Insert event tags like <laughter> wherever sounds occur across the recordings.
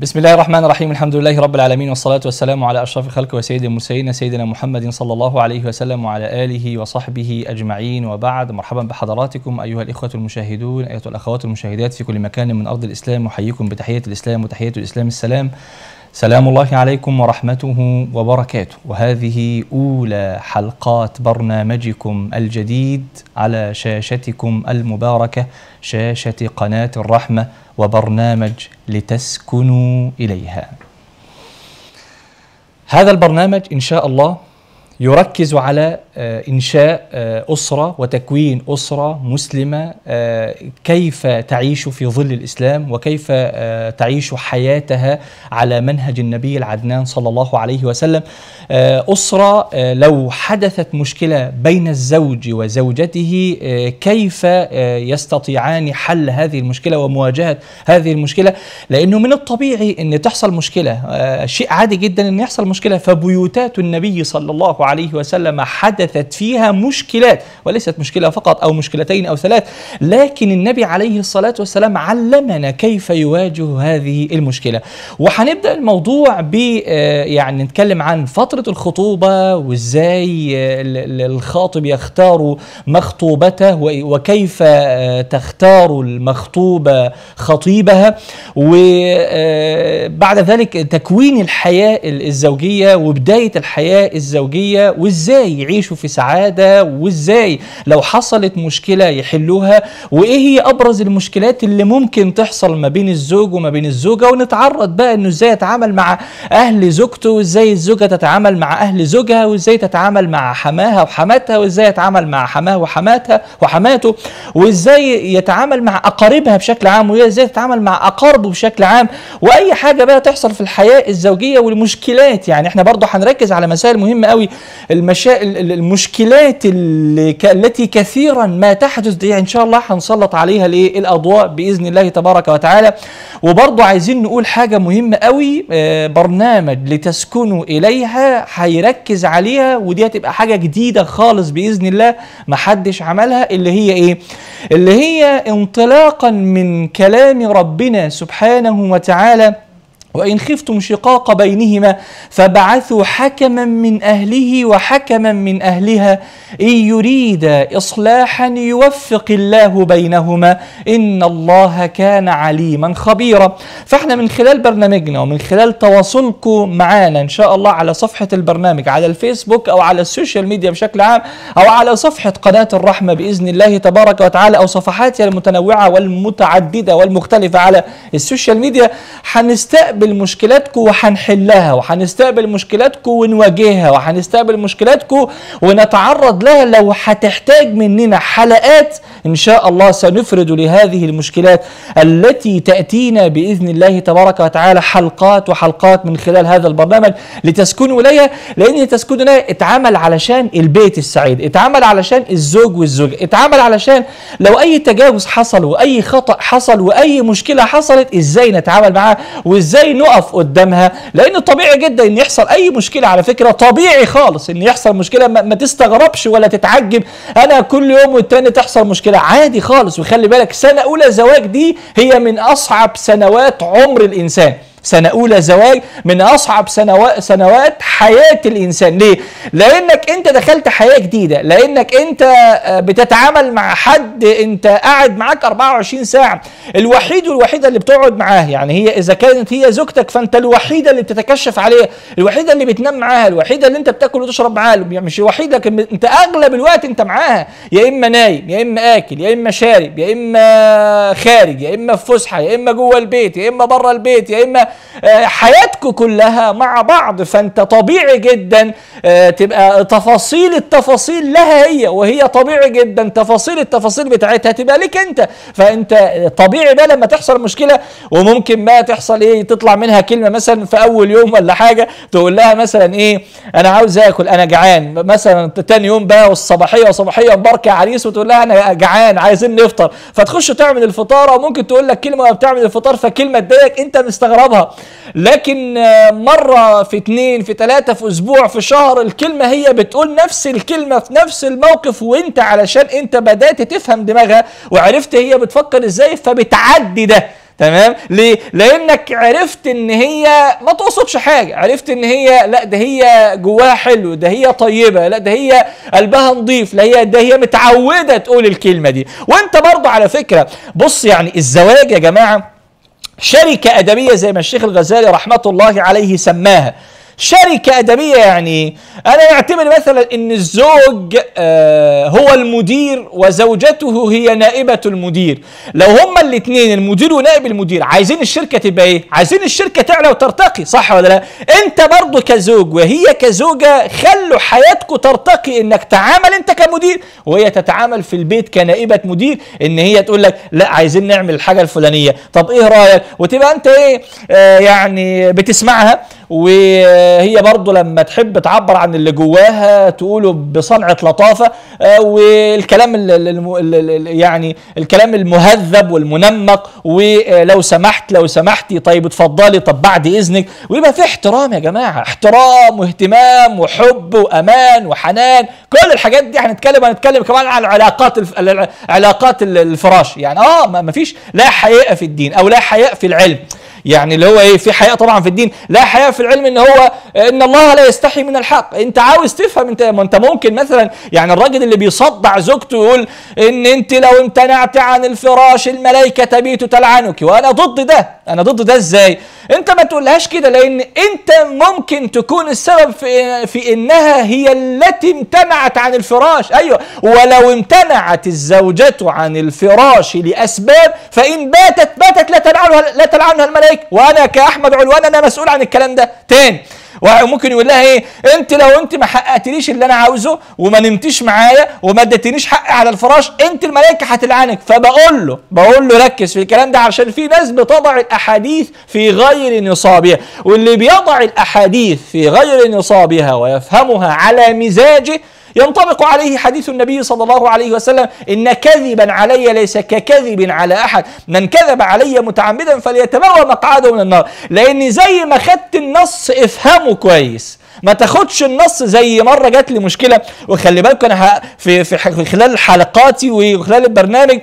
بسم الله الرحمن الرحيم الحمد لله رب العالمين والصلاة والسلام على أشرف الخلق وسيد المرسلين سيدنا محمد صلى الله عليه وسلم وعلى آله وصحبه أجمعين وبعد مرحبا بحضراتكم أيها الإخوة المشاهدون أيها الأخوات المشاهدات في كل مكان من أرض الإسلام أحييكم بتحية الإسلام وتحية الإسلام السلام سلام الله عليكم ورحمته وبركاته وهذه أولى حلقات برنامجكم الجديد على شاشتكم المباركة شاشة قناة الرحمة وبرنامج لتسكنوا إليها هذا البرنامج إن شاء الله يركز على آه، انشاء آه، اسره وتكوين اسره مسلمه آه، كيف تعيش في ظل الاسلام وكيف تعيش حياتها على منهج النبي العدنان صلى الله عليه وسلم اسره لو حدثت مشكله بين الزوج وزوجته كيف يستطيعان حل هذه المشكله ومواجهه هذه المشكله لانه من الطبيعي ان تحصل مشكله شيء عادي جدا ان يحصل مشكله فبيوتات النبي صلى الله عليه عليه وسلم حدثت فيها مشكلات وليست مشكلة فقط أو مشكلتين أو ثلاث لكن النبي عليه الصلاة والسلام علمنا كيف يواجه هذه المشكلة وهنبدأ الموضوع ب آه، يعني نتكلم عن فترة الخطوبة وإزاي آه، الخاطب يختار مخطوبته وكيف آه، تختار المخطوبة خطيبها وبعد ذلك تكوين الحياة الزوجية وبداية الحياة الزوجية العالمية وإزاي يعيشوا في سعادة وإزاي لو حصلت مشكلة يحلوها وإيه هي أبرز المشكلات اللي ممكن تحصل ما بين الزوج وما بين الزوجة ونتعرض بقى إنه إزاي يتعامل مع أهل زوجته وإزاي الزوجة تتعامل مع أهل زوجها وإزاي تتعامل مع حماها وحماتها وإزاي يتعامل مع حماه وحماتها وحماته وإزاي يتعامل مع أقاربها بشكل عام وإزاي تتعامل مع أقاربه بشكل عام وأي حاجة بقى تحصل في الحياة الزوجية والمشكلات يعني احنا برضو هنركز على مسائل مهمة قوي المشا... المشكلات اللي ك... التي كثيرا ما تحدث دي ان شاء الله هنسلط عليها الايه الاضواء باذن الله تبارك وتعالى وبرضه عايزين نقول حاجه مهمه قوي آه، برنامج لتسكنوا اليها هيركز عليها ودي هتبقى حاجه جديده خالص باذن الله ما حدش عملها اللي هي ايه اللي هي انطلاقا من كلام ربنا سبحانه وتعالى وإن خفتم شقاق بينهما فبعثوا حكما من أهله وحكما من أهلها إن يريدا إصلاحا يوفق الله بينهما إن الله كان عليما خبيرا فإحنا من خلال برنامجنا ومن خلال تواصلكم معانا إن شاء الله على صفحة البرنامج على الفيسبوك أو على السوشيال ميديا بشكل عام أو على صفحة قناة الرحمة بإذن الله تبارك وتعالى أو صفحاتها المتنوعة والمتعددة والمختلفة على السوشيال ميديا هنستقبل هنستقبل مشكلاتكم وهنحلها وهنستقبل مشكلاتكم ونواجهها وهنستقبل مشكلاتكم ونتعرض لها لو هتحتاج مننا حلقات ان شاء الله سنفرد لهذه المشكلات التي تاتينا باذن الله تبارك وتعالى حلقات وحلقات من خلال هذا البرنامج لتسكنوا اليها لان تسكنوا اليها اتعمل علشان البيت السعيد اتعمل علشان الزوج والزوجه اتعمل علشان لو اي تجاوز حصل واي خطا حصل واي مشكله حصلت ازاي نتعامل معاها وازاي ازاي نقف قدامها لان طبيعي جدا ان يحصل اي مشكله على فكره طبيعي خالص ان يحصل مشكله ما, ما تستغربش ولا تتعجب انا كل يوم والتاني تحصل مشكله عادي خالص وخلي بالك سنه اولى زواج دي هي من اصعب سنوات عمر الانسان سنة أولى زواج من أصعب سنوات, حياة الإنسان ليه؟ لأنك أنت دخلت حياة جديدة لأنك أنت آه، بتتعامل مع حد أنت قاعد معاك 24 ساعة الوحيد والوحيدة اللي بتقعد معاه يعني هي إذا كانت هي زوجتك فأنت الوحيدة اللي بتتكشف عليها الوحيدة اللي بتنام معاها الوحيدة اللي أنت بتاكل وتشرب معاها يعني مش الوحيدة أنت أغلب الوقت أنت معاها يا إما نايم يا إما آكل يا إما شارب يا إما خارج يا إما في فسحة يا إما جوه البيت يا إما بره البيت يا إما حياتكم كلها مع بعض فانت طبيعي جدا آه، تبقى تفاصيل التفاصيل لها هي وهي طبيعي جدا تفاصيل التفاصيل بتاعتها تبقى لك انت فانت طبيعي بقى لما تحصل مشكله وممكن ما تحصل ايه تطلع منها كلمه مثلا في اول يوم ولا حاجه تقول لها مثلا ايه انا عاوز اكل انا جعان مثلا تاني يوم بقى والصباحيه وصباحيه مباركه عريس وتقول لها انا جعان عايزين نفطر فتخش تعمل الفطار او ممكن تقول لك كلمه وهي بتعمل الفطار فكلمه تضايقك انت مستغربها لكن آه، مرة في اتنين في تلاتة في اسبوع في شهر الكلمة هي بتقول نفس الكلمة في نفس الموقف وانت علشان انت بدأت تفهم دماغها وعرفت هي بتفكر ازاي فبتعدي ده تمام ليه لانك عرفت ان هي ما تقصدش حاجه عرفت ان هي لا ده هي جواها حلو ده هي طيبه لا ده هي قلبها نظيف لا هي ده هي متعوده تقول الكلمه دي وانت برضه على فكره بص يعني الزواج يا جماعه شركة أدبية زي ما الشيخ الغزالي رحمة الله عليه سماها شركة أدبية يعني أنا أعتبر مثلا أن الزوج آه، هو المدير وزوجته هي نائبة المدير لو هما الاثنين المدير ونائب المدير عايزين الشركة تبقى إيه؟ عايزين الشركة تعلى وترتقي صح ولا لا؟ أنت برضه كزوج وهي كزوجة خلوا حياتكم ترتقي أنك تعامل أنت كمدير وهي تتعامل في البيت كنائبة مدير أن هي تقول لك لا عايزين نعمل الحاجة الفلانية طب إيه رأيك؟ وتبقى أنت إيه آه يعني بتسمعها وهي برضو لما تحب تعبر عن اللي جواها تقوله بصنعة لطافة آه، والكلام يعني الكلام المهذب والمنمق ولو سمحت لو سمحتي طيب اتفضلي طب بعد اذنك ويبقى في احترام يا جماعة احترام واهتمام وحب وامان وحنان كل الحاجات دي هنتكلم هنتكلم كمان عن علاقات علاقات الفراش يعني اه ما فيش لا حياء في الدين او لا حياء في العلم يعني اللي هو ايه في حياء طبعا في الدين لا حياء في العلم ان هو ان الله لا يستحي من الحق انت عاوز تفهم انت ما انت ممكن مثلا يعني الراجل اللي بيصدع زوجته يقول ان انت لو امتنعت عن الفراش الملائكه تبيت تلعنك وانا ضد ده انا ضد ده ازاي انت ما تقولهاش كده لان انت ممكن تكون السبب في, في انها هي التي امتنعت عن الفراش ايوه ولو امتنعت الزوجه عن الفراش لاسباب فان باتت باتت لا تلعنها لا تلعنها الملائكه وانا كاحمد علوان انا مسؤول عن الكلام ده تاني وممكن يقول لها ايه انت لو انت ما حققتليش اللي انا عاوزه وما نمتيش معايا وما اديتنيش حقي على الفراش انت الملائكه هتلعنك فبقول له بقول له ركز في الكلام ده عشان في ناس بتضع الاحاديث في غير نصابها واللي بيضع الاحاديث في غير نصابها ويفهمها على مزاجه ينطبق عليه حديث النبي صلى الله عليه وسلم إن كذبا علي ليس ككذب على أحد من كذب علي متعمدا فليتبوى مقعده من النار لأن زي ما خدت النص افهمه كويس ما تاخدش النص زي مره جات لي مشكله وخلي بالك انا في في خلال حلقاتي وخلال البرنامج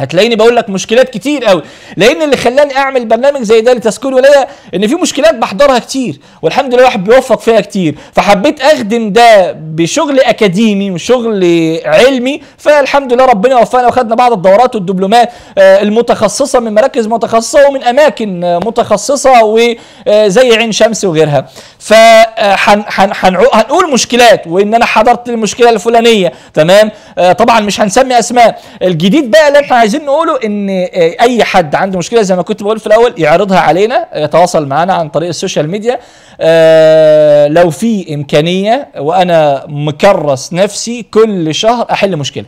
هتلاقيني بقول لك مشكلات كتير قوي لان اللي خلاني اعمل برنامج زي ده لتذكير ولايه ان في مشكلات بحضرها كتير والحمد لله الواحد بيوفق فيها كتير فحبيت اخدم ده بشغل اكاديمي وشغل علمي فالحمد لله ربنا وفقنا وخدنا بعض الدورات والدبلومات آه، المتخصصه من مراكز متخصصه ومن اماكن متخصصه وزي آه، عين شمس وغيرها فهنقول آه، مشكلات وان انا حضرت المشكله الفلانيه تمام طبعا مش هنسمي اسماء الجديد بقى اللي احنا عايزين نقوله ان آه، اي حد عنده مشكله زي ما كنت بقول في الاول يعرضها علينا يتواصل آه، معنا عن طريق السوشيال ميديا آه، لو في امكانيه وانا مكرس نفسي كل شهر احل مشكله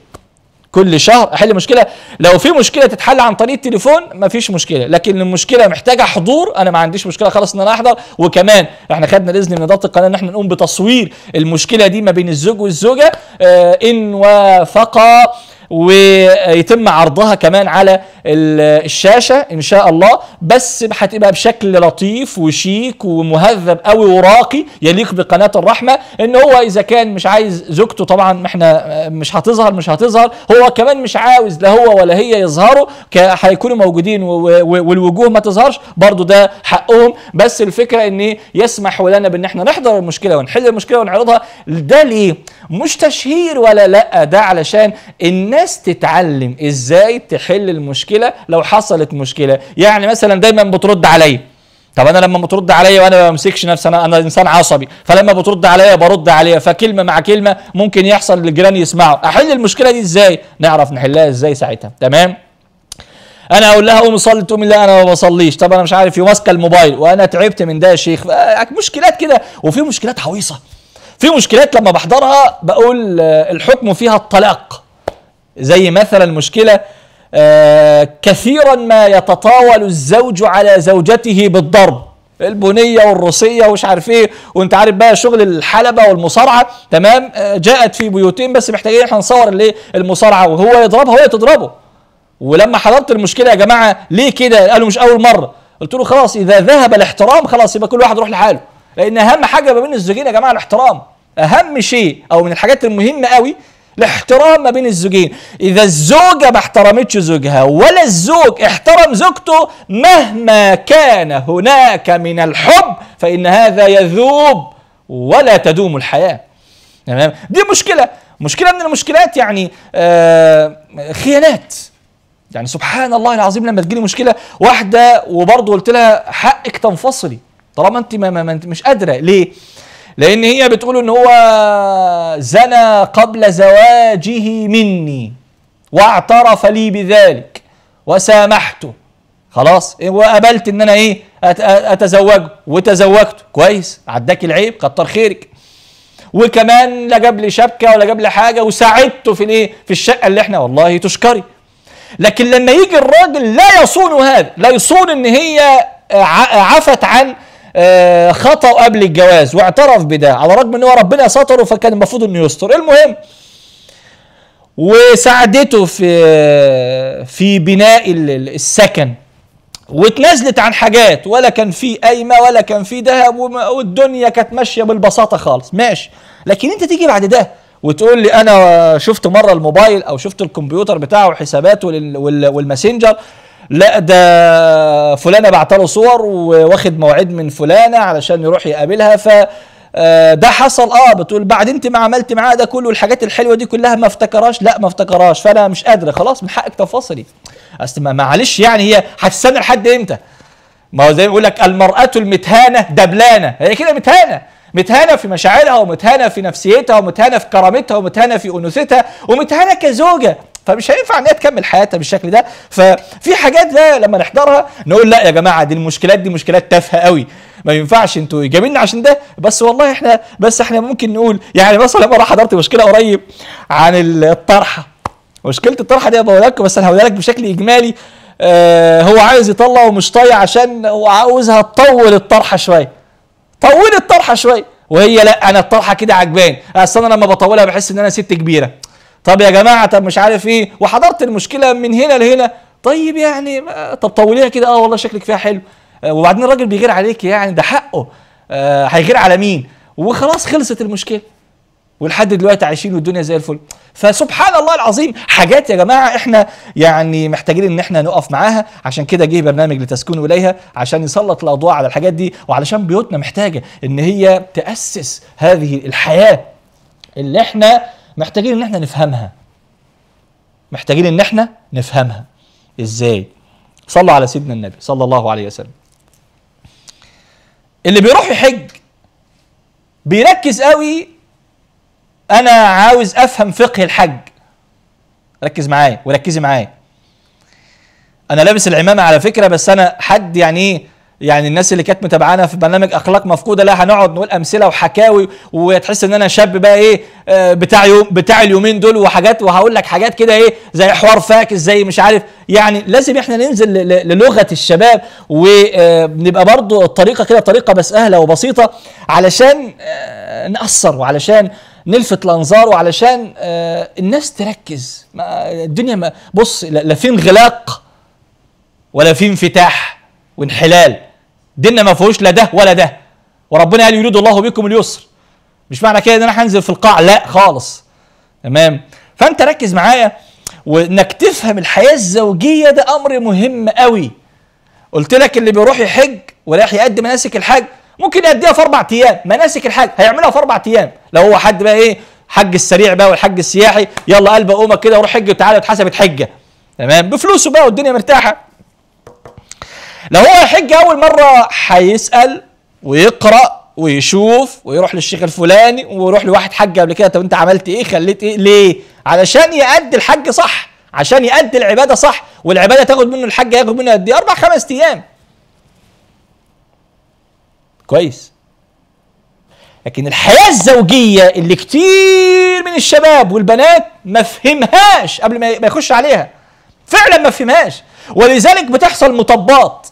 كل شهر احل مشكله لو في مشكله تتحل عن طريق التليفون مفيش مشكله لكن المشكله محتاجه حضور انا ما عنديش مشكله خالص ان انا احضر وكمان احنا خدنا الاذن من اداره القناه ان احنا نقوم بتصوير المشكله دي ما بين الزوج والزوجه آه ان وافقا ويتم عرضها كمان على الشاشة إن شاء الله بس هتبقى بشكل لطيف وشيك ومهذب قوي وراقي يليق بقناة الرحمة إن هو إذا كان مش عايز زوجته طبعا إحنا آه، مش هتظهر مش هتظهر هو كمان مش عاوز لا هو ولا هي يظهروا هيكونوا موجودين والوجوه ما تظهرش برضو ده حقهم بس الفكرة إن يسمح لنا بإن إحنا نحضر المشكلة ونحل المشكلة ونعرضها ده ليه؟ مش تشهير ولا لأ ده علشان الناس الناس تتعلم ازاي تحل المشكله لو حصلت مشكله يعني مثلا دايما بترد عليا طب انا لما بترد عليا وانا ما بمسكش نفسي انا انا انسان عصبي فلما بترد عليا برد عليا فكلمه مع كلمه ممكن يحصل للجيران يسمعوا احل المشكله دي ازاي نعرف نحلها ازاي ساعتها تمام انا اقول لها قومي صلي تقوم لا انا ما بصليش طب انا مش عارف يمسك الموبايل وانا تعبت من ده يا شيخ مشكلات كده وفي مشكلات عويصه في مشكلات لما بحضرها بقول آه، الحكم فيها الطلاق زي مثلا مشكلة آه، كثيرا ما يتطاول الزوج على زوجته بالضرب البنيه والروسيه ومش عارف ايه وانت عارف بقى شغل الحلبه والمصارعه تمام آه، جاءت في بيوتين بس محتاجين احنا نصور الايه المصارعه وهو يضربها وهي تضربه ولما حضرت المشكله يا جماعه ليه كده قالوا مش اول مره قلت له خلاص اذا ذهب الاحترام خلاص يبقى كل واحد يروح لحاله لان اهم حاجه ما بين الزوجين يا جماعه الاحترام اهم شيء او من الحاجات المهمه قوي الاحترام ما بين الزوجين اذا الزوجه ما احترمتش زوجها ولا الزوج احترم زوجته مهما كان هناك من الحب فان هذا يذوب ولا تدوم الحياه تمام دي مشكله مشكله من المشكلات يعني آه خيانات يعني سبحان الله العظيم لما تجيلي مشكله واحده وبرضه قلت لها حقك تنفصلي طالما انت ما, ما, ما انت مش قادره ليه لان هي بتقول ان هو زنى قبل زواجه مني واعترف لي بذلك وسامحته خلاص إيه، وقبلت ان انا ايه اتزوجه وتزوجته كويس عداك العيب كتر خيرك وكمان لا جاب لي شبكه ولا جاب لي حاجه وساعدته في الايه في الشقه اللي احنا والله تشكري لكن لما يجي الراجل لا يصون هذا لا يصون ان هي عفت عن آه، خطأ قبل الجواز واعترف بده على الرغم ان هو ربنا ستره فكان المفروض انه يستر المهم وساعدته في في بناء السكن واتنازلت عن حاجات ولا كان في قايمه ولا كان في ذهب والدنيا كانت ماشيه بالبساطه خالص ماشي لكن انت تيجي بعد ده وتقول لي انا شفت مره الموبايل او شفت الكمبيوتر بتاعه وحساباته والماسنجر لا ده فلانه بعت له صور وواخد مواعيد من فلانه علشان يروح يقابلها ف آه، ده حصل اه بتقول بعد انت ما عملت معاه ده كله الحاجات الحلوه دي كلها ما افتكراش لا ما افتكراش فانا مش قادر خلاص من حقك تفاصلي اصل معلش يعني هي هتستنى لحد امتى ما هو زي ما بيقول لك المراه المتهانه دبلانه هي كده متهانه متهانه في مشاعرها ومتهانه في نفسيتها ومتهانه في كرامتها ومتهانه في انوثتها ومتهانه كزوجه فمش هينفع ان هي تكمل حياتها بالشكل ده ففي حاجات ده لما نحضرها نقول لا يا جماعه دي المشكلات دي مشكلات تافهه قوي ما ينفعش انتوا جايبيننا عشان ده بس والله احنا بس احنا ممكن نقول يعني مثلا مره حضرت مشكله قريب عن الطرحه مشكله الطرحه دي بقول لكم بس انا هقولها لك بشكل اجمالي آه هو عايز يطلع ومش طايع عشان هو عاوزها تطول الطرحه شويه طول الطرحه شويه وهي لا انا الطرحه كده عجباني اصل انا لما بطولها بحس ان انا ست كبيره طب يا جماعه طب مش عارف ايه وحضرت المشكله من هنا لهنا طيب يعني آه، طب طوليها كده اه والله شكلك فيها حلو آه، وبعدين الراجل بيغير عليك يعني ده حقه آه، هيغير على مين وخلاص خلصت المشكله ولحد دلوقتي عايشين والدنيا زي الفل فسبحان الله العظيم حاجات يا جماعه احنا يعني محتاجين ان احنا نقف معاها عشان كده جه برنامج لتسكنوا اليها عشان يسلط الاضواء على الحاجات دي وعلشان بيوتنا محتاجه ان هي تاسس هذه الحياه اللي احنا محتاجين ان احنا نفهمها محتاجين ان احنا نفهمها ازاي صلوا على سيدنا النبي صلى الله عليه وسلم اللي بيروح يحج بيركز قوي انا عاوز افهم فقه الحج ركز معايا وركزي معايا انا لابس العمامه على فكره بس انا حد يعني ايه يعني الناس اللي كانت متابعانا في برنامج اخلاق مفقوده لا هنقعد نقول امثله وحكاوي وتحس ان انا شاب بقى ايه آه، بتاع يوم بتاع اليومين دول وحاجات وهقول لك حاجات كده ايه زي حوار فاكس زي مش عارف يعني لازم احنا ننزل للغه الشباب ونبقى آه، برضو الطريقه كده طريقه بس اهله وبسيطه علشان آه، ناثر وعلشان نلفت الانظار وعلشان آه، الناس تركز ما الدنيا ما بص لا في انغلاق ولا في انفتاح وانحلال ديننا ما فيهوش لا ده ولا ده وربنا قال يريد الله بكم اليسر مش معنى كده ان انا هنزل في القاع لا خالص تمام فانت ركز معايا وانك تفهم الحياه الزوجيه ده امر مهم قوي قلت لك اللي بيروح يحج ورايح يقدم مناسك الحج ممكن يأديها في أربع أيام مناسك الحج هيعملها في أربع أيام لو هو حد بقى إيه حج السريع بقى والحج السياحي يلا قلب قومه كده وروح حج وتعالى اتحسبت حجة تمام بفلوسه بقى والدنيا مرتاحة لو هو حج أول مرة هيسأل ويقرأ ويشوف ويروح للشيخ الفلاني ويروح لواحد حج قبل كده طب انت عملت ايه خليت ايه ليه علشان يأدي الحج صح عشان يأدي العبادة صح والعبادة تاخد منه الحج ياخد منه قد ايه أربع خمس أيام كويس لكن الحياة الزوجية اللي كتير من الشباب والبنات ما فهمهاش قبل ما يخش عليها فعلا ما فهمهاش ولذلك بتحصل مطبات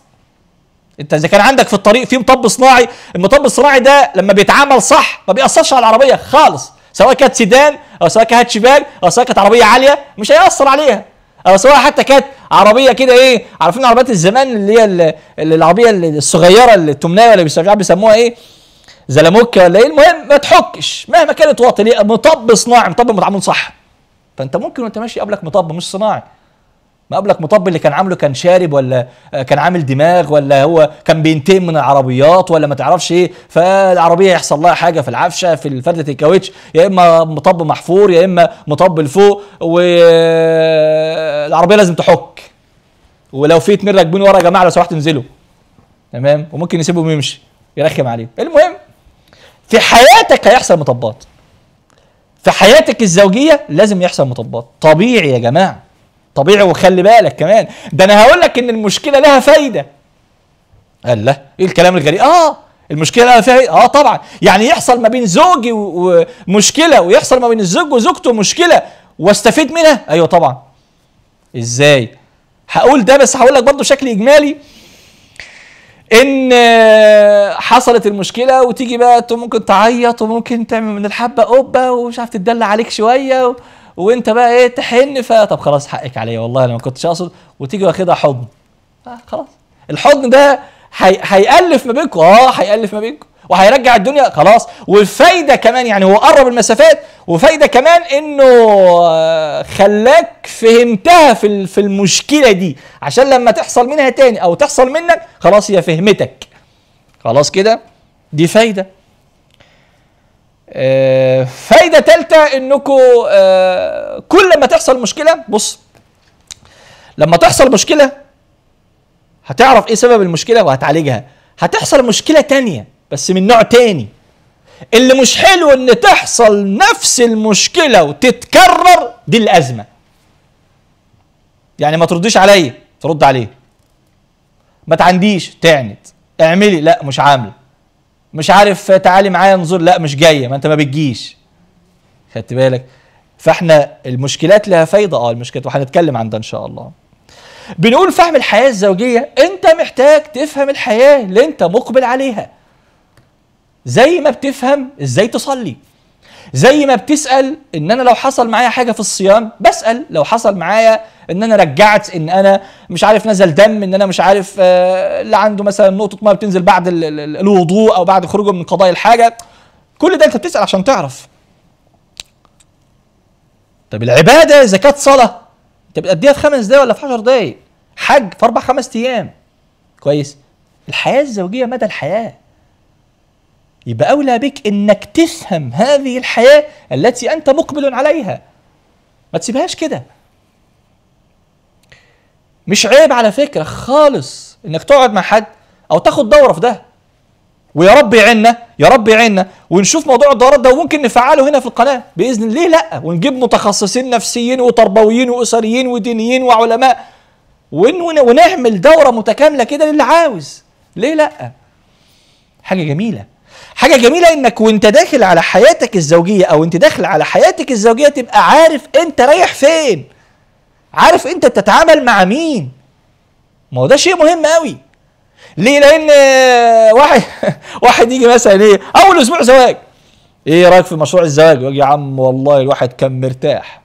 انت اذا كان عندك في الطريق في مطب صناعي المطب الصناعي ده لما بيتعمل صح ما بيأثرش على العربية خالص سواء كانت سيدان او سواء كانت شباب او سواء كانت عربية عالية مش هيأثر عليها او سواء حتى كانت عربيه كده ايه عارفين عربيات الزمان اللي هي العربيه الصغيره التمنايه ولا بيسموها بيسموها ايه زلموكه ولا ايه المهم ما تحكش مهما كانت واطي مطب صناعي مطب متعامل صح فانت ممكن وانت ماشي قبلك مطب مش صناعي لك مطب اللي كان عامله كان شارب ولا آه، كان عامل دماغ ولا هو كان بينتقم من العربيات ولا ما تعرفش ايه فالعربيه يحصل لها حاجه في العفشه في فرده الكاوتش يا اما مطب محفور يا اما مطب لفوق والعربيه آه، لازم تحك ولو في اتنين راكبين ورا يا جماعه لو سمحتوا انزلوا تمام وممكن يسيبهم يمشي يرخم عليهم المهم في حياتك هيحصل مطبات في حياتك الزوجيه لازم يحصل مطبات طبيعي يا جماعه طبيعي وخلي بالك كمان ده انا هقول لك ان المشكله لها فايده قال لا ايه الكلام الغريب اه المشكله لها فايده اه طبعا يعني يحصل ما بين زوجي ومشكله ويحصل ما بين الزوج وزوجته مشكله واستفيد منها ايوه طبعا ازاي هقول ده بس هقول لك برضه بشكل اجمالي ان آه، حصلت المشكله وتيجي بقى ممكن تعيط وممكن تعمل من الحبه قبه ومش عارف تدلع عليك شويه و... وانت بقى ايه تحن فيها طب خلاص حقك عليا والله انا ما كنتش اقصد وتيجي واخدها حضن آه خلاص الحضن ده هيألف حي... ما بينكم اه هيألف ما بينكم وهيرجع الدنيا خلاص والفايده كمان يعني هو قرب المسافات وفايده كمان انه آه، خلاك فهمتها في في المشكله دي عشان لما تحصل منها تاني او تحصل منك خلاص هي فهمتك خلاص كده دي فايده آه، فايده ثالثه انكم آه، كل ما تحصل مشكله بص لما تحصل مشكله هتعرف ايه سبب المشكله وهتعالجها هتحصل مشكله تانية بس من نوع تاني اللي مش حلو ان تحصل نفس المشكله وتتكرر دي الازمه يعني ما ترديش عليا ترد عليه ما تعنديش تعند اعملي لا مش عامله مش عارف تعالي معايا نزور لا مش جايه ما انت ما بتجيش خدت بالك فاحنا المشكلات لها فايده اه المشكلات وهنتكلم عن ده ان شاء الله بنقول فهم الحياه الزوجيه انت محتاج تفهم الحياه اللي انت مقبل عليها زي ما بتفهم ازاي تصلي زي ما بتسال ان انا لو حصل معايا حاجه في الصيام بسال لو حصل معايا ان انا رجعت ان انا مش عارف نزل دم ان انا مش عارف اللي آه، عنده مثلا نقطه ميه بتنزل بعد الوضوء او بعد خروجه من قضاء الحاجه كل ده انت بتسال عشان تعرف طب العباده زكاه صلاه انت بتأديها في خمس دقايق ولا في 10 دقايق حج في اربع خمس ايام كويس الحياه الزوجيه مدى الحياه يبقى أولى بك إنك تفهم هذه الحياة التي أنت مقبل عليها ما تسيبهاش كده مش عيب على فكرة خالص إنك تقعد مع حد أو تاخد دورة في ده ويا رب يعيننا يا رب يعيننا ونشوف موضوع الدورات ده وممكن نفعله هنا في القناه باذن الله لا ونجيب متخصصين نفسيين وتربويين واسريين ودينيين وعلماء ونعمل دوره متكامله كده للي عاوز ليه لا حاجه جميله حاجه جميله انك وانت داخل على حياتك الزوجيه او انت داخل على حياتك الزوجيه تبقى عارف انت رايح فين عارف انت بتتعامل مع مين ما هو ده شيء مهم قوي ليه لان <laughs> واحد واحد يجي مثلا ايه اول اسبوع زواج ايه رايك في مشروع الزواج يقول يا عم والله الواحد كان مرتاح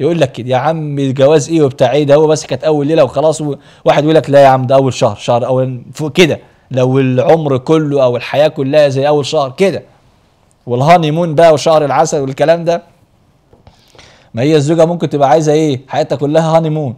يقول لك يا عم الجواز ايه وبتاع ايه ده هو بس كانت اول ليله وخلاص واحد يقول لك لا يا عم ده اول شهر شهر اول كده لو العمر كله او الحياه كلها زي اول شهر كده والهاني مون بقى وشهر العسل والكلام ده ما هي الزوجه ممكن تبقى عايزه ايه حياتها كلها هاني مون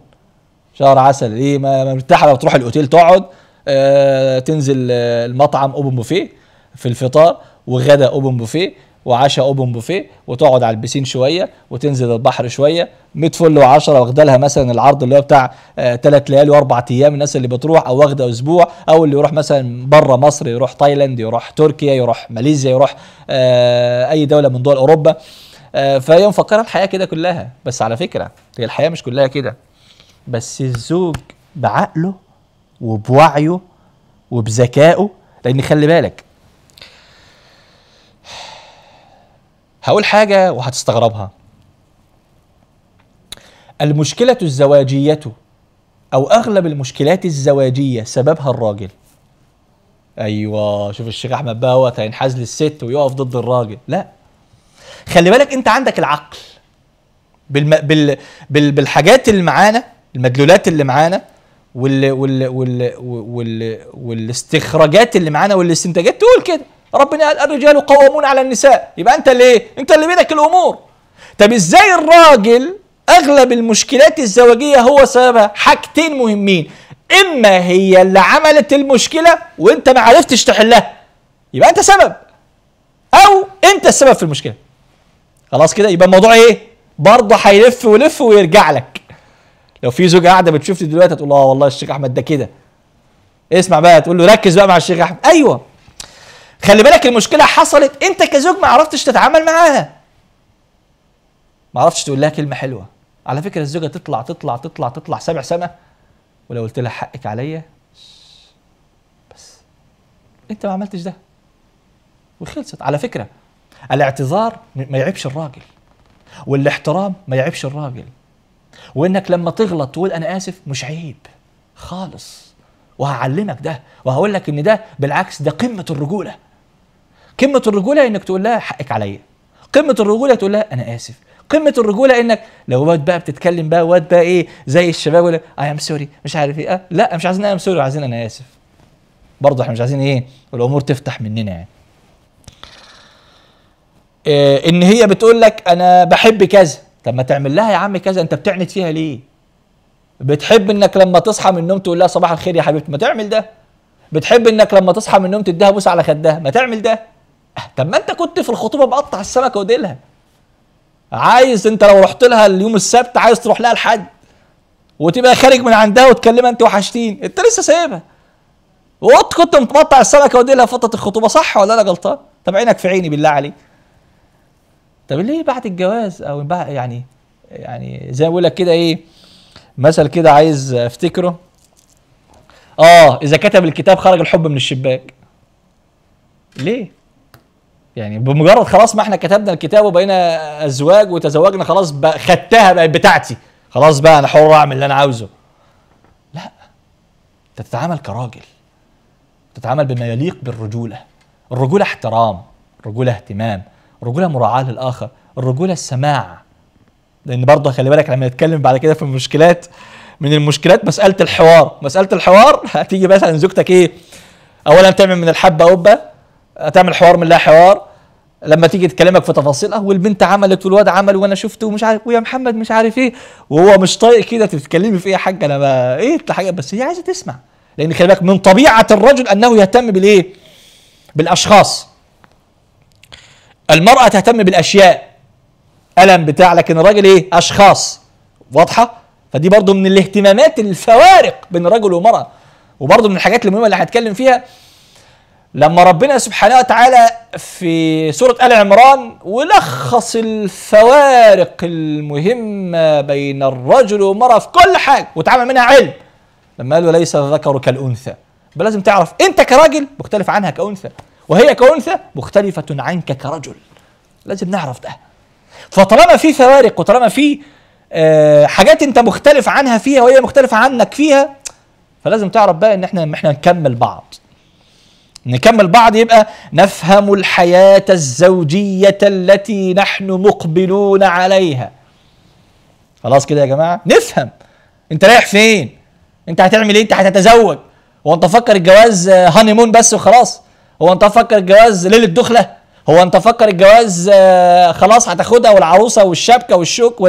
شهر عسل ايه ما مرتاحه لو تروح الاوتيل تقعد آه تنزل آه، المطعم اوبن بوفيه في الفطار وغدا اوبن بوفيه وعشاء اوبن بوفيه وتقعد على البسين شويه وتنزل البحر شويه 100 فل و10 واخده لها مثلا العرض اللي هو بتاع ثلاث آه ليالي واربع ايام الناس اللي بتروح او واخده اسبوع او اللي يروح مثلا بره مصر يروح تايلاند يروح تركيا يروح ماليزيا يروح آه اي دوله من دول اوروبا آه فهي مفكره الحياه كده كلها بس على فكره هي الحياه مش كلها كده بس الزوج بعقله وبوعيه وبذكائه لان خلي بالك هقول حاجة وهتستغربها المشكلة الزواجية أو أغلب المشكلات الزواجية سببها الراجل أيوة شوف الشيخ أحمد بقى هو هينحاز للست ويقف ضد الراجل لا خلي بالك أنت عندك العقل بالم... بال... بال... بالحاجات اللي معانا المدلولات اللي معانا وال... وال... وال... وال... والاستخراجات اللي معانا والاستنتاجات تقول كده ربنا قال الرجال قوامون على النساء يبقى انت اللي ايه انت اللي بيدك الامور طب ازاي الراجل اغلب المشكلات الزواجيه هو سببها حاجتين مهمين اما هي اللي عملت المشكله وانت ما عرفتش تحلها يبقى انت سبب او انت السبب في المشكله خلاص كده يبقى الموضوع ايه برضه هيلف ولف ويرجع لك لو في زوجه قاعده بتشوفني دلوقتي هتقول اه والله الشيخ احمد ده كده اسمع بقى تقول له ركز بقى مع الشيخ احمد ايوه خلي بالك المشكله حصلت انت كزوج ما عرفتش تتعامل معاها ما عرفتش تقول لها كلمه حلوه على فكره الزوجه تطلع تطلع تطلع تطلع سبع سنه ولو قلت لها حقك عليا بس انت ما عملتش ده وخلصت على فكره الاعتذار ما يعيبش الراجل والاحترام ما يعيبش الراجل وانك لما تغلط تقول انا اسف مش عيب خالص وهعلمك ده وهقول لك ان ده بالعكس ده قمه الرجوله قمه الرجوله انك تقول لها حقك عليا قمه الرجوله تقول لها انا اسف قمه الرجوله انك لو واد بقى بتتكلم بقى واد بقى ايه زي الشباب ولا اي ام سوري مش عارف ايه آه، لا مش عايزين اي ام سوري عايزين انا اسف برضه احنا مش عايزين ايه الامور تفتح مننا يعني إيه ان هي بتقول لك انا بحب كذا طب ما تعمل لها يا عم كذا انت بتعند فيها ليه بتحب انك لما تصحى من النوم تقول لها صباح الخير يا حبيبتي ما تعمل ده بتحب انك لما تصحى من النوم تديها بوسه على خدها ما تعمل ده طب ما انت كنت في الخطوبه مقطع السمكه وديلها عايز انت لو رحت لها اليوم السبت عايز تروح لها الحد وتبقى خارج من عندها وتكلمها انت وحشتين انت لسه سايبها وقت كنت متقطع السمكه وديلها فتره الخطوبه صح ولا انا غلطان طب عينك في عيني بالله عليك طب ليه بعد الجواز او بعد يعني يعني زي ما بقول لك كده ايه مثل كده عايز افتكره اه اذا كتب الكتاب خرج الحب من الشباك ليه يعني بمجرد خلاص ما احنا كتبنا الكتاب وبقينا ازواج وتزوجنا خلاص بقى خدتها بقت بتاعتي خلاص بقى انا حر اعمل اللي انا عاوزه لا انت تتعامل كراجل تتعامل بما يليق بالرجوله الرجوله احترام الرجوله اهتمام الرجوله مراعاه للاخر الرجوله السماع لان برضه خلي بالك لما نتكلم بعد كده في المشكلات من المشكلات مساله الحوار مساله الحوار هتيجي مثلا زوجتك ايه اولا تعمل من الحبه قبه تعمل حوار من لا حوار لما تيجي تكلمك في تفاصيل اه والبنت عملت والواد عمل وانا شفته ومش عارف ويا محمد مش عارف ايه وهو مش طايق كده تتكلمي في ايه يا حاجه انا بقى ايه حاجه بس هي عايزه تسمع لان خلي بالك من طبيعه الرجل انه يهتم بالايه؟ بالاشخاص المراه تهتم بالاشياء الم بتاع لكن الراجل ايه؟ اشخاص واضحه؟ فدي برضو من الاهتمامات الفوارق بين الرجل والمراه وبرضو من الحاجات المهمه اللي هنتكلم فيها لما ربنا سبحانه وتعالى في سورة آل عمران ولخص الفوارق المهمة بين الرجل والمرأة في كل حاجة وتعامل منها علم لما قال ليس الذكر كالأنثى بل لازم تعرف أنت كراجل مختلف عنها كأنثى وهي كأنثى مختلفة عنك كرجل لازم نعرف ده فطالما في فوارق وطالما في آه حاجات أنت مختلف عنها فيها وهي مختلفة عنك فيها فلازم تعرف بقى ان احنا احنا نكمل بعض نكمل بعض يبقى نفهم الحياة الزوجية التي نحن مقبلون عليها خلاص كده يا جماعة نفهم انت رايح فين انت هتعمل ايه انت هتتزوج هو انت فكر الجواز هانيمون بس وخلاص هو انت فكر الجواز ليلة دخلة هو انت فكر الجواز خلاص هتاخدها والعروسه والشبكه والشوك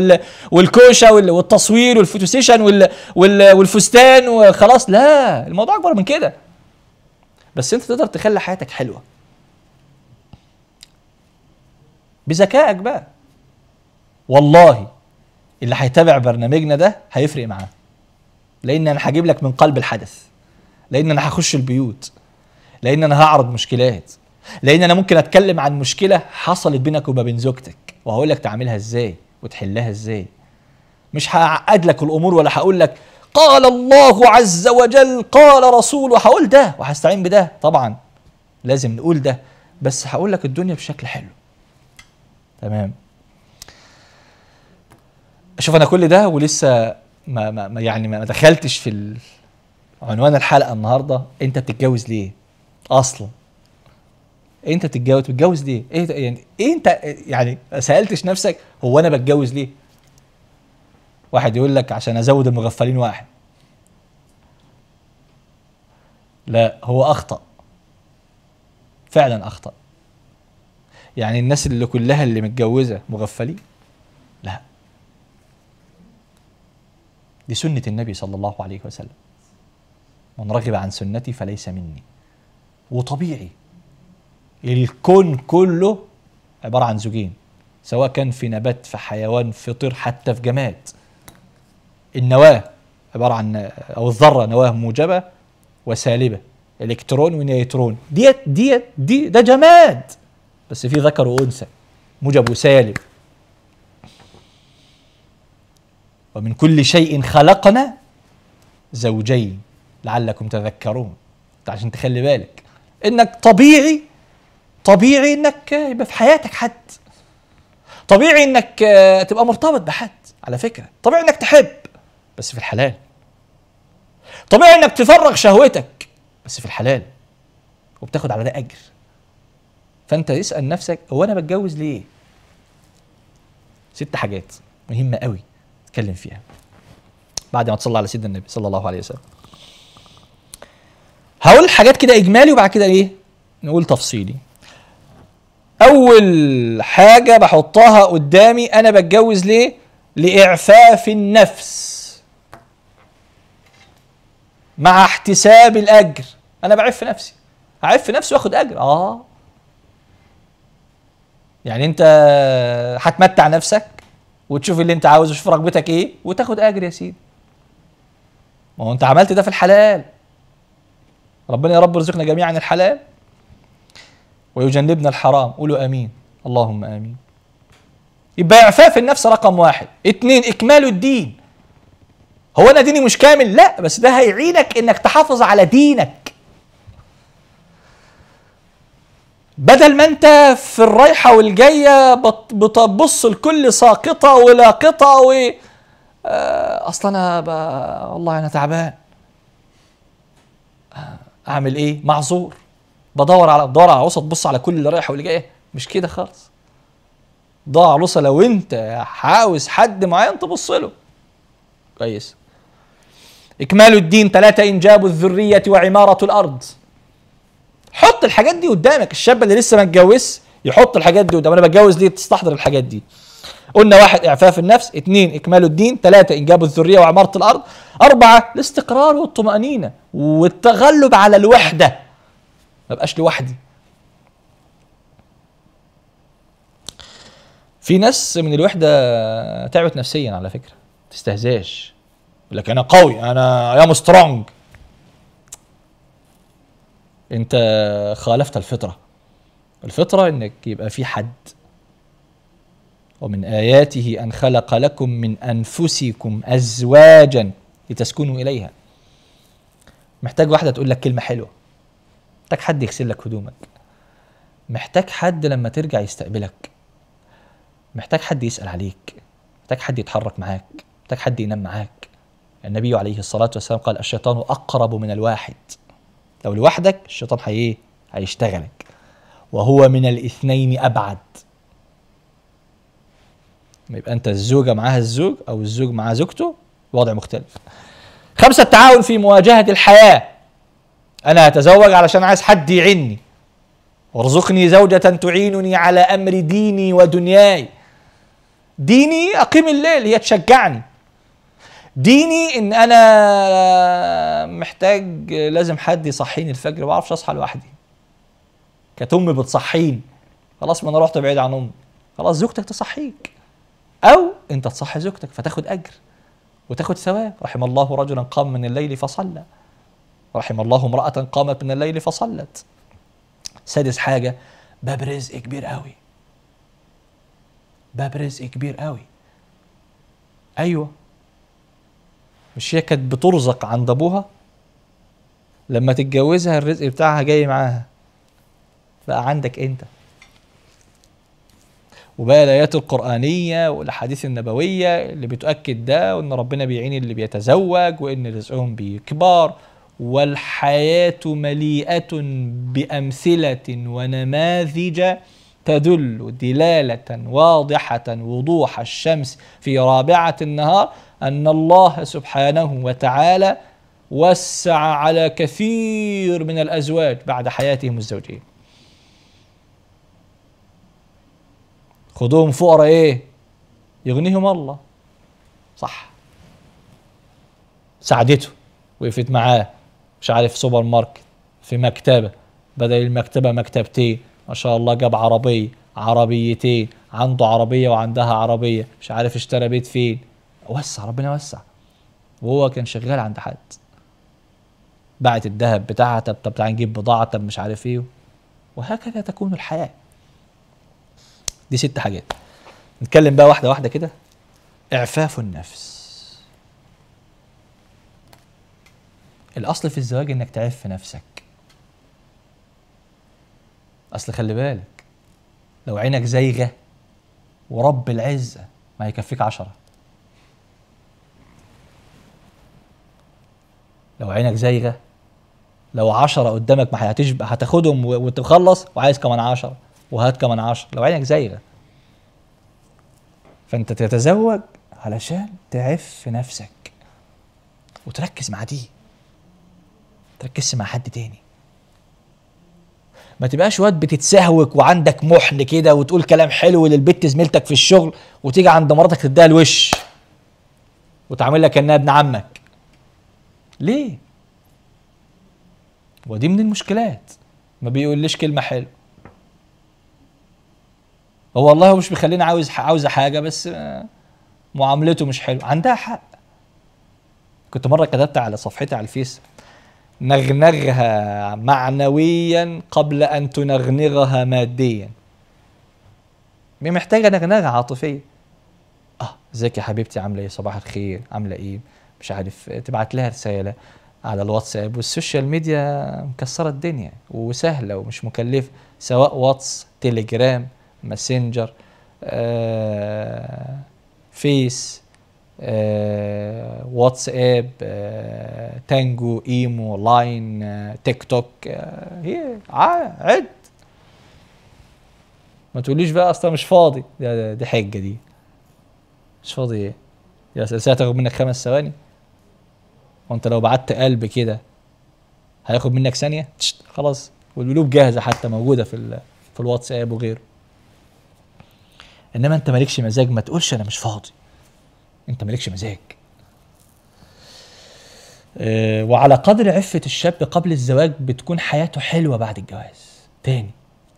والكوشه والتصوير والفوتوسيشن والفستان وخلاص لا الموضوع اكبر من كده بس انت تقدر تخلي حياتك حلوه بذكائك بقى والله اللي هيتابع برنامجنا ده هيفرق معاه لان انا هجيب لك من قلب الحدث لان انا هخش البيوت لان انا هعرض مشكلات لان انا ممكن اتكلم عن مشكله حصلت بينك وما بين زوجتك وهقول لك تعملها ازاي وتحلها ازاي مش هعقد لك الامور ولا هقول لك قال الله عز وجل قال رسوله هقول ده وهستعين بده طبعا لازم نقول ده بس هقول لك الدنيا بشكل حلو تمام شوف انا كل ده ولسه ما, ما يعني ما دخلتش في عنوان الحلقه النهارده انت بتتجوز ليه اصلا انت بتتجوز بتتجوز ليه ايه يعني ايه انت يعني ما سالتش نفسك هو انا بتجوز ليه واحد يقول لك عشان ازود المغفلين واحد لا هو اخطا فعلا اخطا يعني الناس اللي كلها اللي متجوزه مغفلين لا دي سنه النبي صلى الله عليه وسلم من رغب عن سنتي فليس مني وطبيعي الكون كله عباره عن زوجين سواء كان في نبات في حيوان في طير حتى في جماد النواه عباره عن او الذره نواه موجبه وسالبه الكترون ونيترون ديت ديت دي ده جماد بس في ذكر وانثى موجب وسالب ومن كل شيء خلقنا زوجين لعلكم تذكرون عشان تخلي بالك انك طبيعي طبيعي انك يبقى في حياتك حد طبيعي انك تبقى مرتبط بحد على فكره طبيعي انك تحب بس في الحلال طبيعي انك تفرغ شهوتك بس في الحلال وبتاخد على ده اجر فانت اسال نفسك هو انا بتجوز ليه ست حاجات مهمه قوي اتكلم فيها بعد ما تصلي على سيدنا النبي صلى الله عليه وسلم هقول حاجات كده اجمالي وبعد كده ايه نقول تفصيلي اول حاجه بحطها قدامي انا بتجوز ليه لاعفاف النفس مع احتساب الاجر انا بعف نفسي اعف نفسي واخد اجر اه يعني انت هتمتع نفسك وتشوف اللي انت عاوزه وتشوف رغبتك ايه وتاخد اجر يا سيدي ما هو انت عملت ده في الحلال ربنا يا رب يرزقنا جميعا الحلال ويجنبنا الحرام قولوا امين اللهم امين يبقى اعفاف النفس رقم واحد اتنين اكمال الدين هو انا ديني مش كامل لا بس ده هيعينك انك تحافظ على دينك بدل ما انت في الرايحه والجايه بتبص لكل ساقطه ولاقطه و آه، اصلا انا والله انا تعبان آه، اعمل ايه معذور بدور على بدور على وسط تبص على كل اللي رايح واللي جاي مش كده خالص ضاع لوسه لو انت عاوز حد معين تبص له كويس إكمال الدين ثلاثة إنجاب الذرية وعمارة الأرض حط الحاجات دي قدامك الشاب اللي لسه ما اتجوزش يحط الحاجات دي قدامك انا بتجوز ليه تستحضر الحاجات دي قلنا واحد اعفاف النفس اثنين اكمال الدين ثلاثة انجاب الذرية وعمارة الارض اربعة الاستقرار والطمأنينة والتغلب على الوحدة ما بقاش لوحدي في ناس من الوحدة تعبت نفسيا على فكرة تستهزاش لك انا قوي انا اي ام سترونج انت خالفت الفطره الفطره انك يبقى في حد ومن اياته ان خلق لكم من انفسكم ازواجا لتسكنوا اليها محتاج واحده تقول لك كلمه حلوه محتاج حد يغسل لك هدومك محتاج حد لما ترجع يستقبلك محتاج حد يسال عليك محتاج حد يتحرك معاك محتاج حد ينام معاك النبي عليه الصلاة والسلام قال الشيطان أقرب من الواحد لو لوحدك الشيطان هي إيه؟ هيشتغلك وهو من الاثنين أبعد يبقى أنت الزوجة معاها الزوج أو الزوج معاه زوجته وضع مختلف خمسة التعاون في مواجهة الحياة أنا هتزوج علشان عايز حد يعني وارزقني زوجة تعينني على أمر ديني ودنياي ديني أقيم الليل هي تشجعني ديني ان انا محتاج لازم حد يصحيني الفجر ما اعرفش اصحى لوحدي كانت امي بتصحيني خلاص ما انا رحت بعيد عن امي خلاص زوجتك تصحيك او انت تصحي زوجتك فتاخد اجر وتاخد ثواب رحم الله رجلا قام من الليل فصلى رحم الله امرأة قامت من الليل فصلت سادس حاجة باب رزق كبير قوي باب رزق كبير قوي ايوه مش هي كانت بترزق عند ابوها لما تتجوزها الرزق بتاعها جاي معاها بقى عندك انت وبقى الايات القرانيه والاحاديث النبويه اللي بتؤكد ده وان ربنا بيعين اللي بيتزوج وان رزقهم بيكبر والحياه مليئه بامثله ونماذج تدل دلاله واضحه وضوح الشمس في رابعه النهار أن الله سبحانه وتعالى وسع على كثير من الأزواج بعد حياتهم الزوجية خذوهم فقراء إيه يغنيهم الله صح ساعدته وقفت معاه مش عارف سوبر ماركت في مكتبة بدل المكتبة مكتبتين ما شاء الله جاب عربية عربيتين عنده عربية وعندها عربية مش عارف اشترى بيت فين وسع ربنا وسع وهو كان شغال عند حد باعت الذهب بتاعها طب طب تعالى نجيب بضاعه طب مش عارف ايه وهكذا تكون الحياه دي ست حاجات نتكلم بقى واحده واحده كده اعفاف النفس الاصل في الزواج انك تعف نفسك اصل خلي بالك لو عينك زايغه ورب العزه ما هيكفيك عشره لو عينك زايغه لو عشرة قدامك ما هتشبه هتاخدهم وتخلص وعايز كمان عشرة وهات كمان عشرة لو عينك زايغه فانت تتزوج علشان تعف نفسك وتركز مع دي تركزش مع حد تاني ما تبقاش واد بتتسهوك وعندك محن كده وتقول كلام حلو للبت زميلتك في الشغل وتيجي عند مراتك تديها الوش لك انها ابن عمك ليه ودي من المشكلات ما بيقوليش كلمه حلوه هو والله مش بيخليني عاوز عاوزه حاجه بس آه، معاملته مش حلوه عندها حق كنت مره كتبت على صفحتي على الفيس نغنغها معنويا قبل ان تنغنغها ماديا محتاجه نغنغه عاطفيه اه ازيك يا حبيبتي عامله ايه صباح الخير عامله ايه مش عارف تبعت لها رساله على الواتساب والسوشيال ميديا مكسره الدنيا وسهله ومش مكلفه سواء واتس تليجرام ماسنجر آه، فيس آه، واتساب آه، تانجو ايمو لاين تيك توك هي عد ما تقوليش بقى اصلا مش فاضي دي, حجه دي مش فاضي ايه يا ساعه منك خمس ثواني وانت لو بعت قلب كده هياخد منك ثانيه خلاص والقلوب جاهزه حتى موجوده في في الواتساب وغيره انما انت مالكش مزاج ما تقولش انا مش فاضي انت مالكش مزاج أه وعلى قدر عفة الشاب قبل الزواج بتكون حياته حلوة بعد الجواز تاني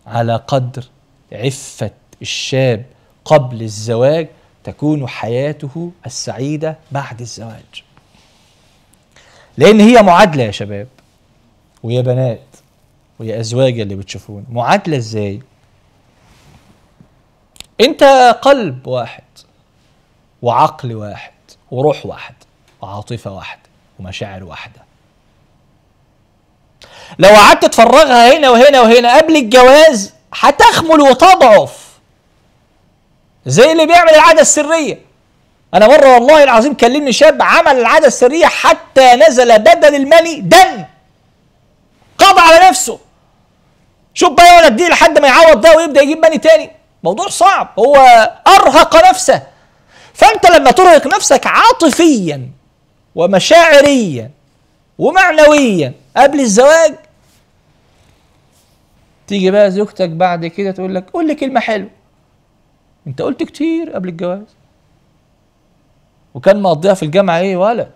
على قدر عفة الشاب قبل الزواج تكون حياته السعيدة بعد الزواج لان هي معادله يا شباب ويا بنات ويا ازواج اللي بتشوفون معادله ازاي انت قلب واحد وعقل واحد وروح واحد وعاطفه واحده ومشاعر واحده لو قعدت تفرغها هنا وهنا وهنا قبل الجواز هتخمل وتضعف زي اللي بيعمل العاده السريه انا مره والله العظيم كلمني شاب عمل العاده السريه حتى نزل بدل المني دم قضى على نفسه شوف بقى يقعد قد دي لحد ما يعوض ده ويبدا يجيب بني تاني موضوع صعب هو ارهق نفسه فانت لما ترهق نفسك عاطفيا ومشاعريا ومعنويا قبل الزواج تيجي بقى زوجتك بعد كده تقول لك قول لي كلمه حلوه انت قلت كتير قبل الجواز وكان مقضيها في الجامعه ايه ولد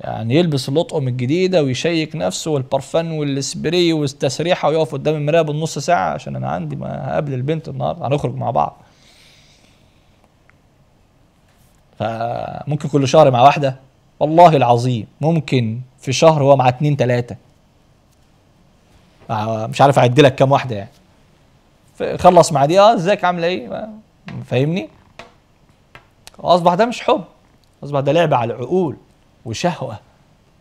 يعني يلبس الاطقم الجديده ويشيك نفسه والبارفان والسبري والتسريحه ويقف قدام المرايه بالنص ساعه عشان انا عندي ما هقابل البنت النهارده هنخرج مع بعض فممكن كل شهر مع واحده والله العظيم ممكن في شهر هو مع اتنين تلاته آه، مش عارف اعد لك كام واحده يعني خلص مع دي اه ازيك عامله ايه فاهمني اصبح ده مش حب اصبح ده لعبه على العقول وشهوه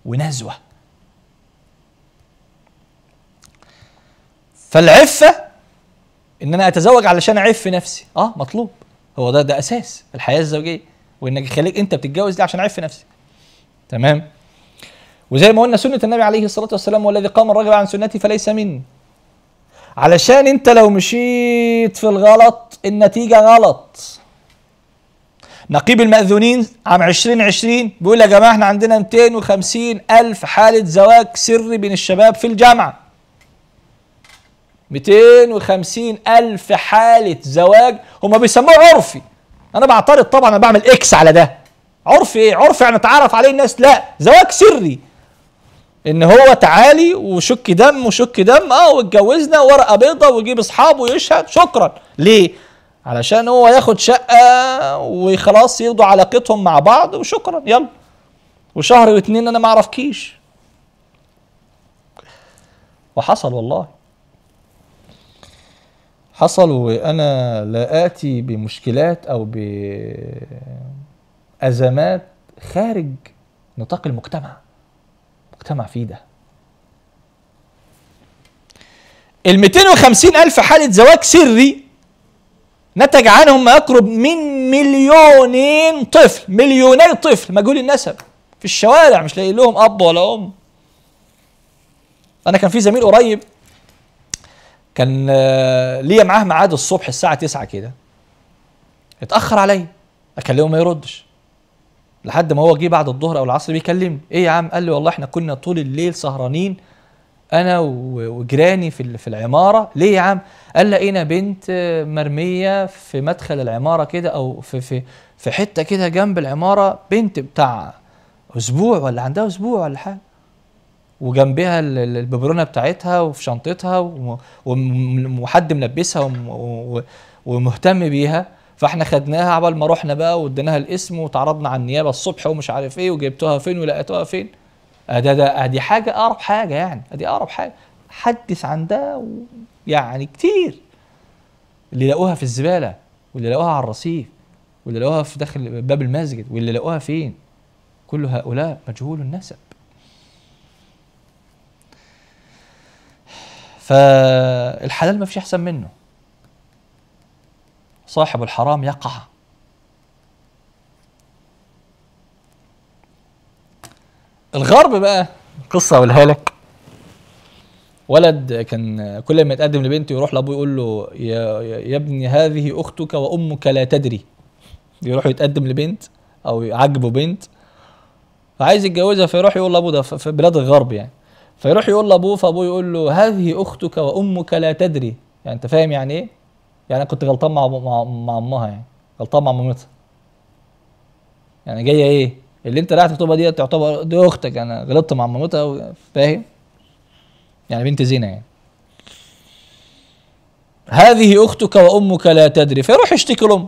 ونزوه فالعفه ان انا اتزوج علشان اعف نفسي اه مطلوب هو ده ده اساس الحياه الزوجيه وانك خليك انت بتتجوز دي عشان اعف نفسي تمام وزي ما قلنا سنه النبي عليه الصلاه والسلام والذي قام الرجل عن سنتي فليس مني علشان انت لو مشيت في الغلط النتيجه غلط نقيب المأذونين عام 2020 بيقول يا جماعة احنا عندنا 250 ألف حالة زواج سري بين الشباب في الجامعة 250 ألف حالة زواج هما بيسموه عرفي أنا بعترض طبعا أنا بعمل إكس على ده عرفي إيه؟ عرفي يعني تعرف عليه الناس لا زواج سري ان هو تعالي وشك دم وشك دم اه واتجوزنا ورقه بيضه ويجيب اصحابه ويشهد شكرا ليه علشان هو ياخد شقة وخلاص يرضوا علاقتهم مع بعض وشكرا يلا وشهر واتنين انا ما اعرفكيش وحصل والله حصل وانا لا اتي بمشكلات او بازمات خارج نطاق المجتمع مجتمع فيه ده ال 250 الف حاله زواج سري نتج عنهم ما يقرب من مليونين طفل مليوني طفل مجهول النسب في الشوارع مش لاقي لهم اب ولا ام انا كان في زميل قريب كان آه، ليا معاه ميعاد الصبح الساعه 9 كده اتاخر عليا اكلمه ما يردش لحد ما هو جه بعد الظهر او العصر بيكلمني ايه يا عم قال لي والله احنا كنا طول الليل سهرانين انا وجيراني في في العماره ليه يا عم قال لقينا بنت مرميه في مدخل العماره كده او في في في حته كده جنب العماره بنت بتاع اسبوع ولا عندها اسبوع ولا حاجه وجنبها الببرونه بتاعتها وفي شنطتها وحد ملبسها ومهتم بيها فاحنا خدناها عبال ما رحنا بقى واديناها الاسم وتعرضنا على النيابه الصبح ومش عارف ايه وجبتوها فين ولقيتوها فين آه، ده ده آه، دي حاجه اقرب حاجه يعني آه، دي اقرب حاجه حدث عن ده يعني كتير اللي لقوها في الزباله واللي لقوها على الرصيف واللي لقوها في داخل باب المسجد واللي لقوها فين كل هؤلاء مجهول النسب فالحلال ما فيش احسن منه صاحب الحرام يقع الغرب بقى قصه اقولها لك ولد كان كل ما يتقدم لبنته يروح لابوه يقول له يا, يا ابني هذه اختك وامك لا تدري يروح يتقدم لبنت او يعجبه بنت فعايز يتجوزها فيروح يقول لابوه ده في بلاد الغرب يعني فيروح يقول لابوه فابوه يقول له هذه اختك وامك لا تدري يعني انت فاهم يعني ايه يعني كنت غلطان مع مع, مع امها يعني غلطان مع مامتها يعني جايه ايه اللي انت رايح تخطبها دي تعتبر دي اختك انا غلطت مع مامتها فاهم يعني بنت زينه يعني هذه اختك وامك لا تدري فيروح يشتكي لهم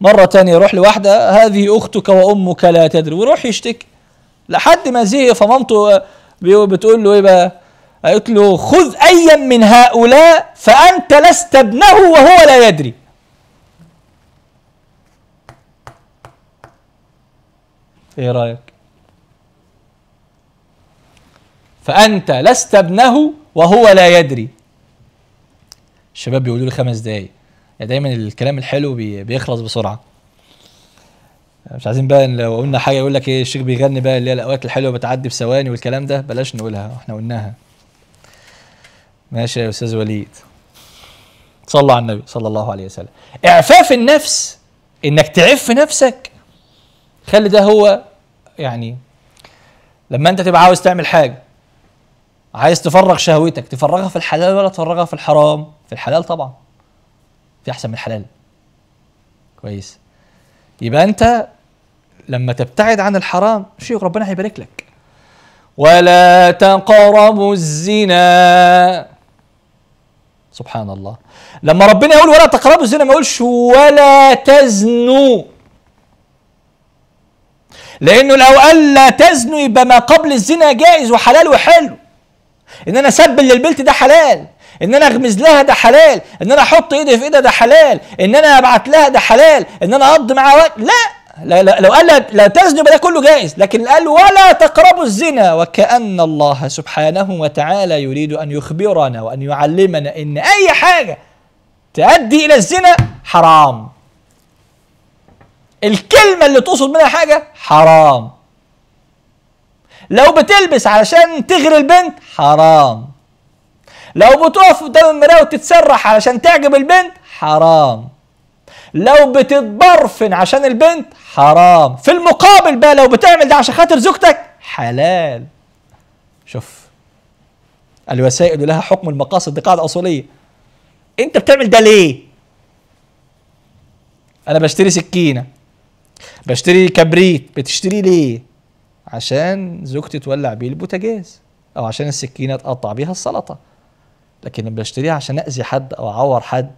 مره تانية يروح لواحده هذه اختك وامك لا تدري ويروح يشتكي لحد ما زهق فمامته بتقول له ايه بقى قالت له خذ ايا من هؤلاء فانت لست ابنه وهو لا يدري ايه رايك فانت لست ابنه وهو لا يدري الشباب بيقولوا لي خمس دقايق يعني دايما الكلام الحلو بيخلص بسرعه مش عايزين بقى لو قلنا حاجه يقول لك ايه الشيخ بيغني بقى اللي هي الاوقات الحلوه بتعدي بثواني والكلام ده بلاش نقولها احنا قلناها ماشي يا استاذ وليد صلى على النبي صلى الله عليه وسلم اعفاف النفس انك تعف نفسك خلي ده هو يعني لما انت تبقى عاوز تعمل حاجه عايز تفرغ شهوتك تفرغها في الحلال ولا تفرغها في الحرام في الحلال طبعا في احسن من الحلال كويس يبقى انت لما تبتعد عن الحرام شيخ ربنا هيبارك لك ولا تقربوا الزنا سبحان الله لما ربنا يقول ولا تقربوا الزنا ما يقولش ولا تزنوا لانه لو قال لا تزنوا يبقى ما قبل الزنا جائز وحلال وحلو ان انا اسبل للبنت ده حلال ان انا اغمز لها ده حلال ان انا احط ايدي في ايدها ده حلال ان انا ابعت لها ده حلال ان انا اقضي معاها وقت لا لا, لا لو قال لا تزنوا ده كله جائز لكن قال ولا تقربوا الزنا وكأن الله سبحانه وتعالى يريد أن يخبرنا وأن يعلمنا إن أي حاجة تؤدي إلى الزنا حرام الكلمة اللي تقصد منها حاجة حرام لو بتلبس علشان تغري البنت حرام لو بتقف قدام المراية وتتسرح علشان تعجب البنت حرام لو بتتبرفن عشان البنت حرام في المقابل بقى لو بتعمل ده عشان خاطر زوجتك حلال شوف الوسائل لها حكم المقاصد دي قاعدة أصولية أنت بتعمل ده ليه؟ أنا بشتري سكينة بشتري كبريت بتشتري ليه عشان زوجتي تولع بيه البوتاجاز او عشان السكينه تقطع بيها السلطه لكن بشتريه عشان اذي حد او اعور حد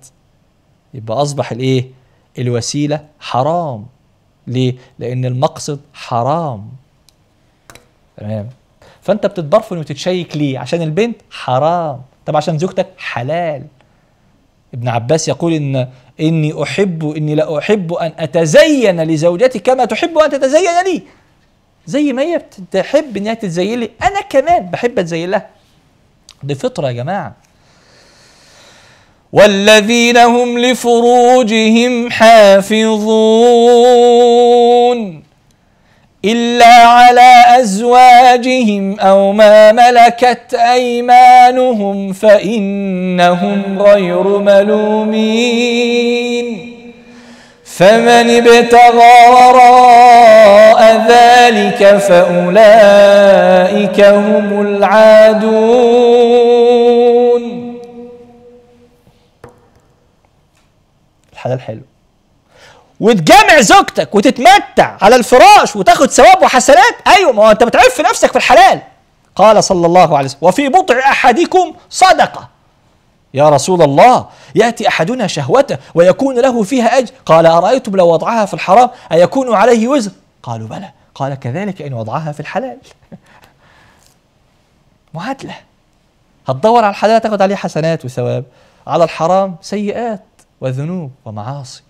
يبقى اصبح الايه الوسيله حرام ليه لان المقصد حرام تمام فانت بتتبرفن وتتشيك ليه عشان البنت حرام طب عشان زوجتك حلال ابن عباس يقول إن إني أحب إني لا أحب أن أتزين لزوجتي كما تحب أن تتزين لي زي ما هي بتحب إنها تتزين لي أنا كمان بحب أتزين لها دي فطرة يا جماعة والذين هم لفروجهم حافظون إلا على أزواجهم أو ما ملكت أيمانهم فإنهم غير ملومين فمن ابتغى وراء ذلك فأولئك هم العادون الحلال حلو وتجامع زوجتك وتتمتع على الفراش وتاخد ثواب وحسنات ايوه ما هو انت بتعف نفسك في الحلال قال صلى الله عليه وسلم وفي بطع احدكم صدقه يا رسول الله ياتي احدنا شهوته ويكون له فيها اجر قال ارايتم لو وضعها في الحرام ايكون عليه وزر قالوا بلى قال كذلك ان وضعها في الحلال <laughs> معادله هتدور على الحلال تاخد عليه حسنات وثواب على الحرام سيئات وذنوب ومعاصي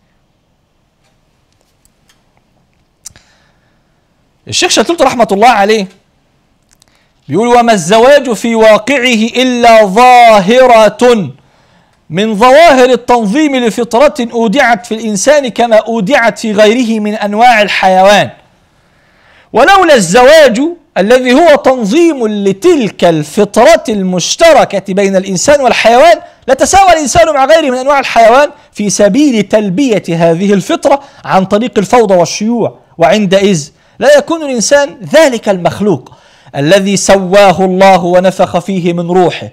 الشيخ شتلت رحمة الله عليه بيقول وما الزواج في واقعه إلا ظاهرة من ظواهر التنظيم لفطرة أودعت في الإنسان كما أودعت في غيره من أنواع الحيوان ولولا الزواج الذي هو تنظيم لتلك الفطرة المشتركة بين الإنسان والحيوان لتساوى الإنسان مع غيره من أنواع الحيوان في سبيل تلبية هذه الفطرة عن طريق الفوضى والشيوع وعندئذ لا يكون الإنسان ذلك المخلوق الذي سواه الله ونفخ فيه من روحه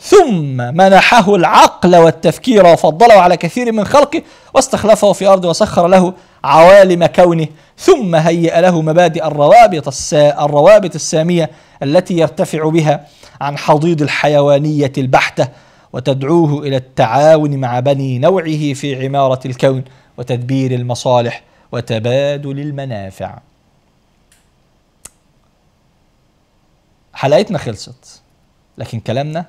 ثم منحه العقل والتفكير وفضله على كثير من خلقه واستخلفه في أرضه وسخر له عوالم كونه ثم هيأ له مبادئ الروابط, السا الروابط السامية التي يرتفع بها عن حضيض الحيوانية البحتة وتدعوه إلى التعاون مع بني نوعه في عمارة الكون وتدبير المصالح وتبادل المنافع حلقتنا خلصت لكن كلامنا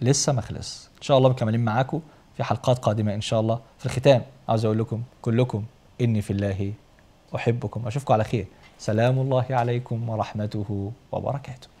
لسه ما خلص ان شاء الله مكملين معاكم في حلقات قادمه ان شاء الله في الختام عاوز اقول لكم كلكم اني في الله احبكم اشوفكم على خير سلام الله عليكم ورحمته وبركاته